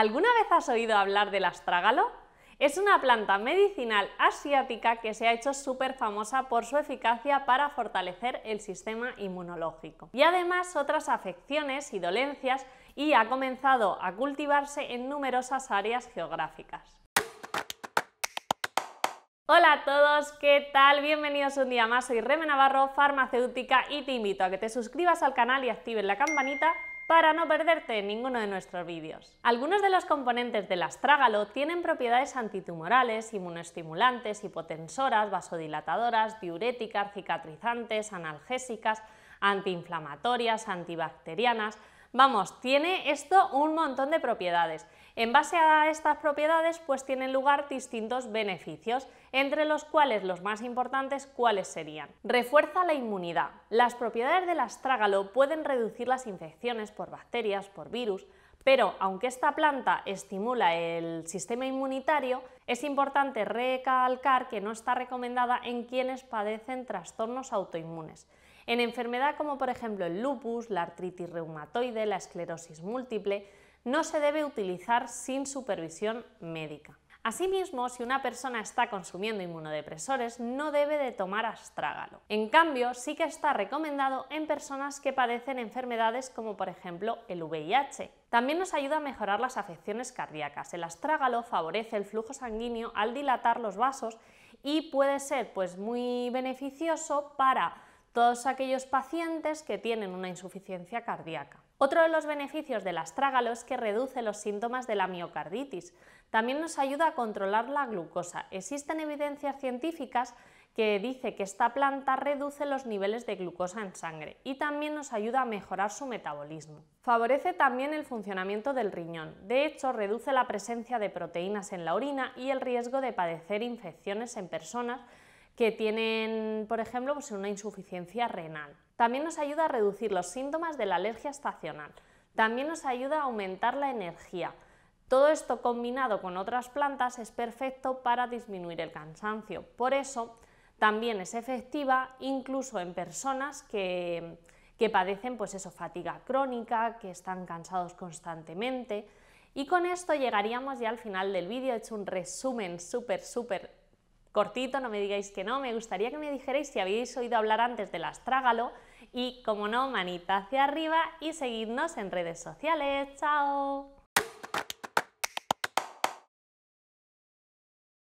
¿Alguna vez has oído hablar del astrágalo? Es una planta medicinal asiática que se ha hecho súper famosa por su eficacia para fortalecer el sistema inmunológico y además otras afecciones y dolencias y ha comenzado a cultivarse en numerosas áreas geográficas. Hola a todos, ¿qué tal? Bienvenidos un día más, soy Reme Navarro, farmacéutica y te invito a que te suscribas al canal y actives la campanita para no perderte ninguno de nuestros vídeos. Algunos de los componentes del astrágalo tienen propiedades antitumorales, inmunoestimulantes, hipotensoras, vasodilatadoras, diuréticas, cicatrizantes, analgésicas, antiinflamatorias, antibacterianas. Vamos, tiene esto un montón de propiedades en base a estas propiedades pues tienen lugar distintos beneficios, entre los cuales los más importantes cuáles serían. Refuerza la inmunidad. Las propiedades del astrágalo pueden reducir las infecciones por bacterias, por virus, pero aunque esta planta estimula el sistema inmunitario, es importante recalcar que no está recomendada en quienes padecen trastornos autoinmunes. En enfermedad como por ejemplo el lupus, la artritis reumatoide, la esclerosis múltiple, no se debe utilizar sin supervisión médica. Asimismo, si una persona está consumiendo inmunodepresores, no debe de tomar astrágalo. En cambio, sí que está recomendado en personas que padecen enfermedades como por ejemplo el VIH. También nos ayuda a mejorar las afecciones cardíacas. El astrágalo favorece el flujo sanguíneo al dilatar los vasos y puede ser pues muy beneficioso para todos aquellos pacientes que tienen una insuficiencia cardíaca. Otro de los beneficios del astrágalo es que reduce los síntomas de la miocarditis. También nos ayuda a controlar la glucosa. Existen evidencias científicas que dice que esta planta reduce los niveles de glucosa en sangre y también nos ayuda a mejorar su metabolismo. Favorece también el funcionamiento del riñón. De hecho, reduce la presencia de proteínas en la orina y el riesgo de padecer infecciones en personas que tienen, por ejemplo, pues, una insuficiencia renal. También nos ayuda a reducir los síntomas de la alergia estacional. También nos ayuda a aumentar la energía. Todo esto combinado con otras plantas es perfecto para disminuir el cansancio. Por eso, también es efectiva incluso en personas que, padecen pues eso, fatiga crónica, que están cansados constantemente. Y con esto llegaríamos ya al final del vídeo, he hecho un resumen súper, súper cortito, no me digáis que no, me gustaría que me dijerais si habéis oído hablar antes del astrágalo y, como no, manita hacia arriba y seguidnos en redes sociales. ¡Chao!